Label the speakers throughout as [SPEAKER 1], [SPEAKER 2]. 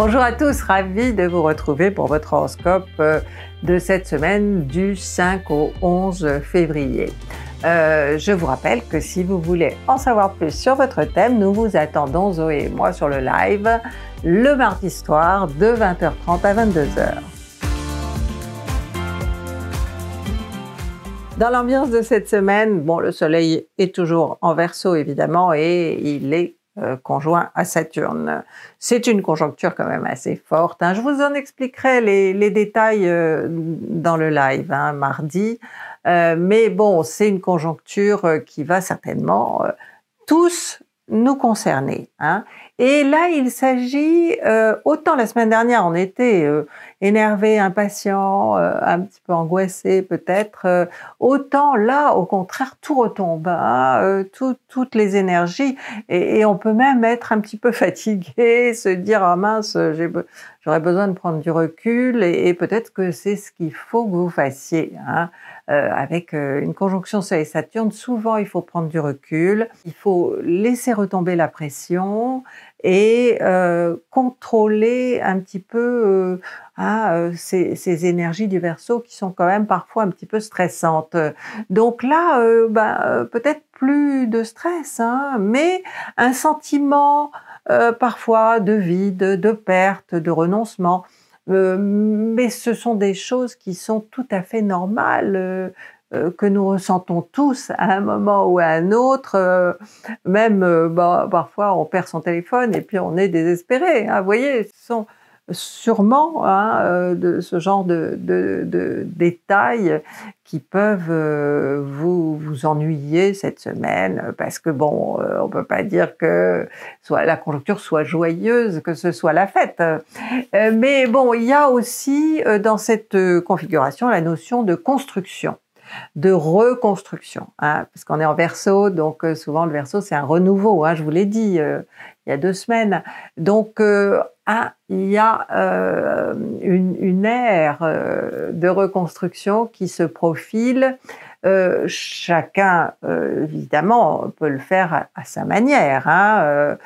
[SPEAKER 1] Bonjour à tous, ravi de vous retrouver pour votre horoscope euh, de cette semaine du 5 au 11 février. Euh, je vous rappelle que si vous voulez en savoir plus sur votre thème, nous vous attendons, Zoé et moi, sur le live le mardi soir de 20h30 à 22h. Dans l'ambiance de cette semaine, bon, le soleil est toujours en verso évidemment et il est euh, conjoint à Saturne. C'est une conjoncture quand même assez forte. Hein. Je vous en expliquerai les, détails euh, dans le live hein, mardi. Euh, mais bon, c'est une conjoncture qui va certainement tous nous concerner. Hein. Et là, il s'agit, euh, autant la semaine dernière, on était euh, énervé, impatient, euh, un petit peu angoissé peut-être, autant là, au contraire, tout retombe, hein, toutes les énergies, et, on peut même être un petit peu fatigué, se dire, ah oh mince, j'aurais besoin de prendre du recul, et, peut-être que c'est ce qu'il faut que vous fassiez. Hein. Euh, avec euh, une conjonction Soleil-Saturne, souvent il faut prendre du recul, il faut laisser retomber la pression et euh, contrôler un petit peu ah, ces, énergies du verso qui sont quand même parfois un petit peu stressantes. Donc là, ben, peut-être plus de stress, hein, mais un sentiment parfois de vide, de perte, de renoncement. Euh, mais ce sont des choses qui sont tout à fait normales. Euh, euh, que nous ressentons tous à un moment ou à un autre. même bah, parfois, on perd son téléphone et puis on est désespéré. Hein. Vous voyez, ce sont sûrement hein, euh, de ce genre de, de, de détails qui peuvent euh, vous, vous ennuyer cette semaine parce que bon, euh, on peut pas dire que soit la conjoncture soit joyeuse, que ce soit la fête. mais bon, il y a aussi dans cette configuration la notion de construction de reconstruction, hein. parce qu'on est en verso, donc souvent le verso c'est un renouveau, hein, je vous l'ai dit, deux semaines. Donc, euh, ah, il y a euh, une, ère euh, de reconstruction qui se profile. chacun, évidemment, peut le faire à, sa manière. Hein.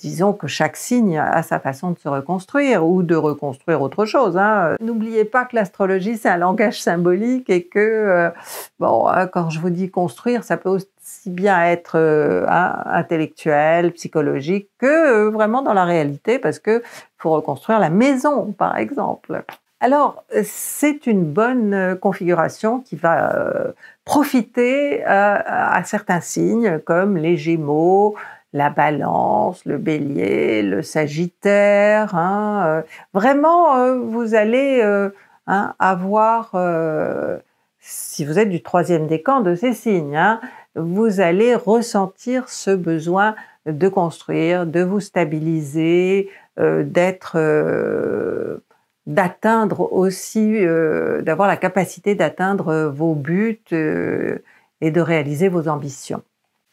[SPEAKER 1] disons que chaque signe a sa façon de se reconstruire ou de reconstruire autre chose. Hein. N'oubliez pas que l'astrologie, c'est un langage symbolique et que, bon, hein, quand je vous dis construire, ça peut aussi bien être euh, intellectuel, psychologique que euh, vraiment dans la réalité parce que faut reconstruire la maison par exemple. Alors, c'est une bonne euh, configuration qui va profiter à certains signes comme les Gémeaux, la balance, le bélier, le sagittaire. Hein, vraiment, vous allez hein, avoir si vous êtes du troisième décan de ces signes, hein, vous allez ressentir ce besoin de construire, de vous stabiliser, euh, d'être, euh, d'atteindre aussi, euh, d'avoir la capacité d'atteindre vos buts et de réaliser vos ambitions.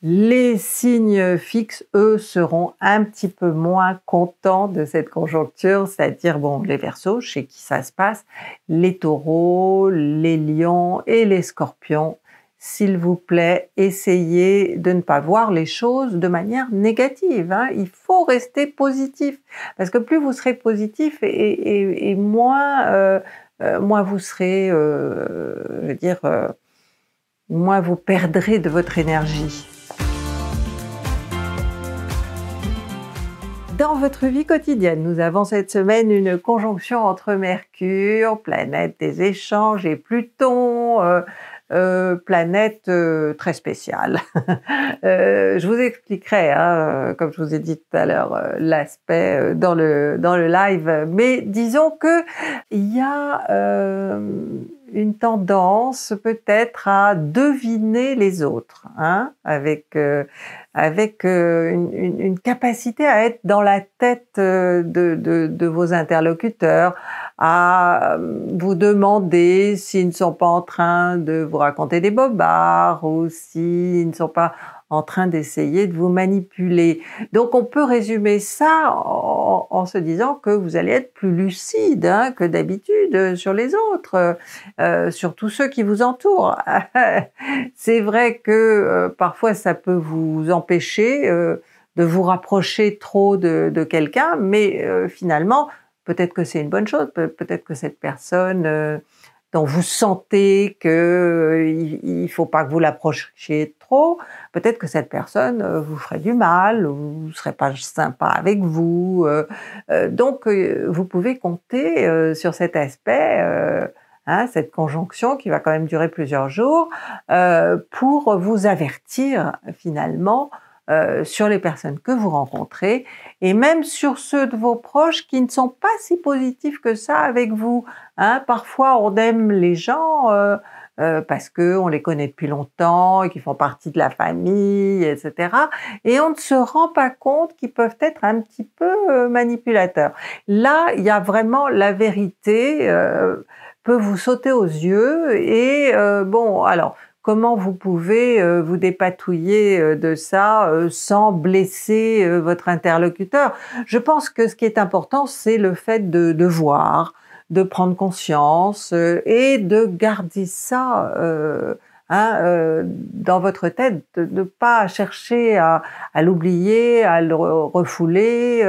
[SPEAKER 1] Les signes fixes, eux, seront un petit peu moins contents de cette conjoncture, c'est-à-dire, bon, les versos, chez qui ça se passe, les taureaux, les lions et les scorpions. S'il vous plaît, essayez de ne pas voir les choses de manière négative. Hein. Il faut rester positif, parce que plus vous serez positif et, euh, euh, moins, vous serez, euh, je veux dire, moins vous perdrez de votre énergie. dans votre vie quotidienne. Nous avons cette semaine une conjonction entre Mercure, planète des échanges, et Pluton, euh, euh, planète euh, très spéciale. je vous expliquerai, hein, comme je vous ai dit tout à l'heure, l'aspect dans le, dans le live. Mais disons que il y a une tendance peut-être à deviner les autres, hein, avec euh, avec euh, une, capacité à être dans la tête euh, de, de, vos interlocuteurs, à vous demander s'ils ne sont pas en train de vous raconter des bobards ou s'ils ne sont pas en train d'essayer de vous manipuler. Donc on peut résumer ça en, se disant que vous allez être plus lucide hein, que d'habitude euh, sur les autres, euh, euh, sur tous ceux qui vous entourent. C'est vrai que parfois ça peut vous empêcher de vous rapprocher trop de, quelqu'un, mais finalement, peut-être que c'est une bonne chose, peut-être que cette personne dont vous sentez que il, faut pas que vous l'approchiez peut-être que cette personne euh, vous ferait du mal, ou ne serait pas sympa avec vous. Euh, euh, donc, vous pouvez compter sur cet aspect. Hein, cette conjonction qui va quand même durer plusieurs jours, pour vous avertir finalement sur les personnes que vous rencontrez et même sur ceux de vos proches qui ne sont pas si positifs que ça avec vous. Hein. Parfois, on aime les gens. Euh, parce que on les connaît depuis longtemps et qu'ils font partie de la famille, etc. Et on ne se rend pas compte qu'ils peuvent être un petit peu euh, manipulateurs. Là, il y a vraiment la vérité euh, peut vous sauter aux yeux et bon, alors comment vous pouvez vous dépatouiller de ça sans blesser votre interlocuteur. Je pense que ce qui est important, c'est le fait de voir, de prendre conscience euh, et de garder ça euh, hein, euh, dans votre tête, de ne pas chercher à, l'oublier, à le refouler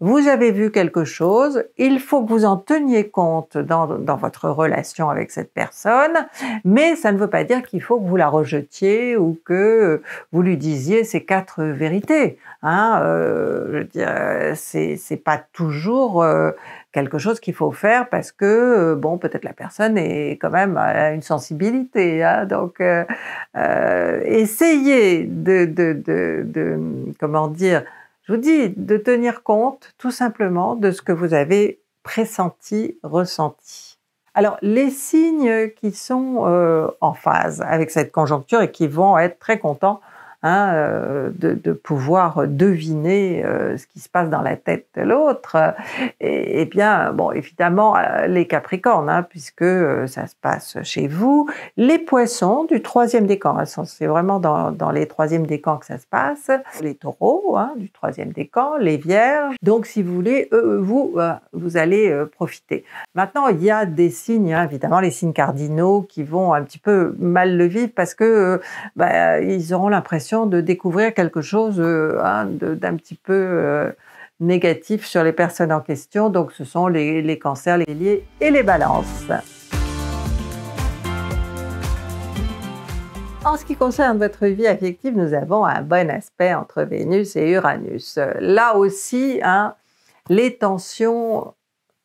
[SPEAKER 1] vous avez vu quelque chose, il faut que vous en teniez compte dans, dans votre relation avec cette personne, mais ça ne veut pas dire qu'il faut que vous la rejetiez ou que vous lui disiez ces quatre vérités. Hein, euh, je c'est c'est pas toujours euh, quelque chose qu'il faut faire parce que euh, bon peut-être la personne est quand même à une sensibilité hein, donc euh, euh, essayez de, de, de, de, comment dire je vous dis de tenir compte tout simplement de ce que vous avez pressenti, ressenti. Alors les signes qui sont euh, en phase avec cette conjoncture et qui vont être très contents Hein, euh, de, pouvoir deviner euh, ce qui se passe dans la tête de l'autre. Et, bien, bon, évidemment, euh, les Capricornes, hein, puisque ça se passe chez vous, les Poissons du troisième décan, hein, c'est vraiment dans, dans les troisième décan que ça se passe, les Taureaux du troisième décan, les Vierges. Donc, si vous voulez, vous, vous allez profiter. Maintenant, il y a des signes, évidemment, les signes cardinaux qui vont un petit peu mal le vivre parce que bah, ils auront l'impression de découvrir quelque chose euh, hein, d'un petit peu euh, négatif sur les personnes en question. Donc ce sont les, cancers, les liés et les balances. En ce qui concerne votre vie affective, nous avons un bon aspect entre Vénus et Uranus. Là aussi, hein, les tensions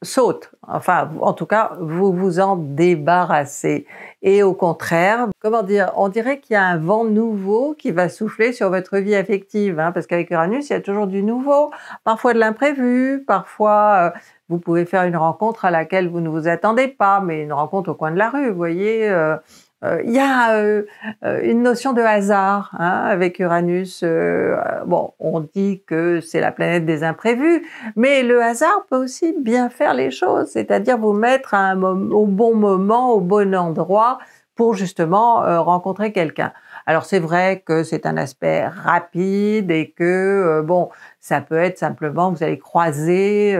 [SPEAKER 1] saute. Enfin, en tout cas, vous vous en débarrassez. Et au contraire, comment dire, on dirait qu'il y a un vent nouveau qui va souffler sur votre vie affective, hein, parce qu'avec Uranus, il y a toujours du nouveau, parfois de l'imprévu, parfois euh, vous pouvez faire une rencontre à laquelle vous ne vous attendez pas, mais une rencontre au coin de la rue, vous voyez. Euh, euh, il y a euh, euh, une notion de hasard hein, avec Uranus. bon, on dit que c'est la planète des imprévus, mais le hasard peut aussi bien faire les choses, c'est-à-dire vous mettre un au bon moment, au bon endroit pour justement rencontrer quelqu'un. Alors c'est vrai que c'est un aspect rapide et que bon, ça peut être simplement vous allez croiser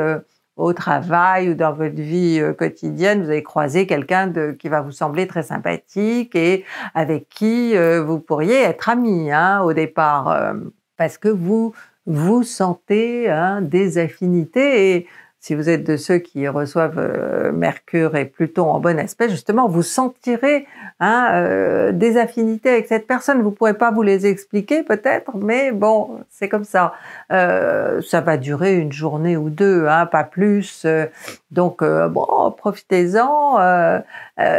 [SPEAKER 1] au travail ou dans votre vie euh, quotidienne, vous allez croiser quelqu'un qui va vous sembler très sympathique et avec qui euh, vous pourriez être ami hein, au départ, euh, parce que vous vous sentez hein, des affinités si vous êtes de ceux qui reçoivent euh, Mercure et Pluton en bon aspect, justement, vous sentirez hein, euh, des affinités avec cette personne. Vous ne pourrez pas vous les expliquer peut-être, mais bon, c'est comme ça. Euh, ça va durer une journée ou deux, hein, pas plus. Donc, bon, profitez-en.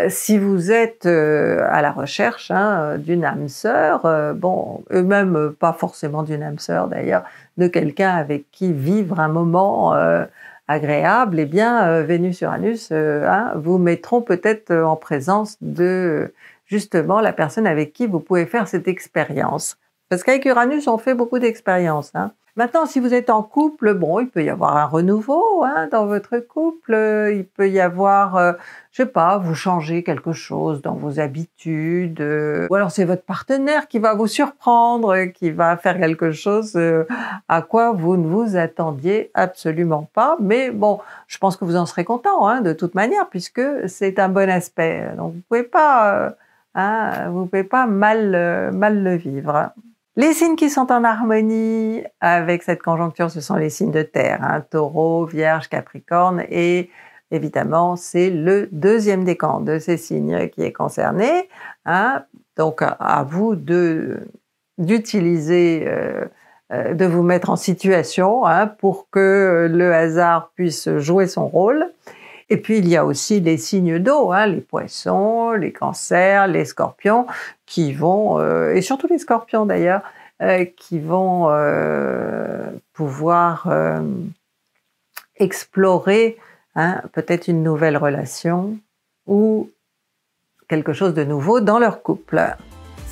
[SPEAKER 1] si vous êtes à la recherche hein, d'une âme sœur, bon, eux-mêmes pas forcément d'une âme sœur d'ailleurs, de quelqu'un avec qui vivre un moment agréable, eh bien, euh, Vénus-Uranus, euh, hein, vous mettront peut-être euh, en présence de justement la personne avec qui vous pouvez faire cette expérience. Parce qu'avec Uranus, on fait beaucoup d'expériences. Hein. Maintenant, si vous êtes en couple, bon, il peut y avoir un renouveau hein, dans votre couple. Il peut y avoir, euh, je sais pas, vous changer quelque chose dans vos habitudes. Euh, ou alors c'est votre partenaire qui va vous surprendre, qui va faire quelque chose euh, à quoi vous ne vous attendiez absolument pas. Mais bon, je pense que vous en serez content hein, de toute manière, puisque c'est un bon aspect. Donc vous pouvez pas, hein, vous pouvez pas mal mal le vivre. Les signes qui sont en harmonie avec cette conjoncture, ce sont les signes de terre, hein. taureau, vierge, capricorne, et évidemment, c'est le deuxième décan de ces signes qui est concerné. Hein. donc, à vous d'utiliser, euh, euh, de vous mettre en situation hein, pour que le hasard puisse jouer son rôle et puis, il y a aussi les signes d'eau, hein, les poissons, les cancers, les scorpions, qui vont, euh, et surtout les scorpions d'ailleurs, euh, qui vont euh, pouvoir explorer hein, peut-être une nouvelle relation ou quelque chose de nouveau dans leur couple.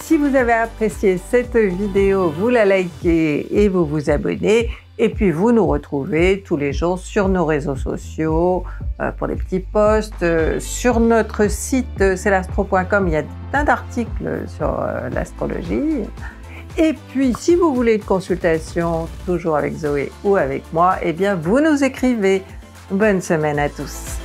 [SPEAKER 1] Si vous avez apprécié cette vidéo, vous la likez et vous vous abonnez. Et puis vous nous retrouvez tous les jours sur nos réseaux sociaux euh, pour des petits posts. Euh, sur notre site euh, celastro.com. il y a plein d'articles sur l'astrologie. Et puis si vous voulez une consultation, toujours avec Zoé ou avec moi, eh bien vous nous écrivez. Bonne semaine à tous.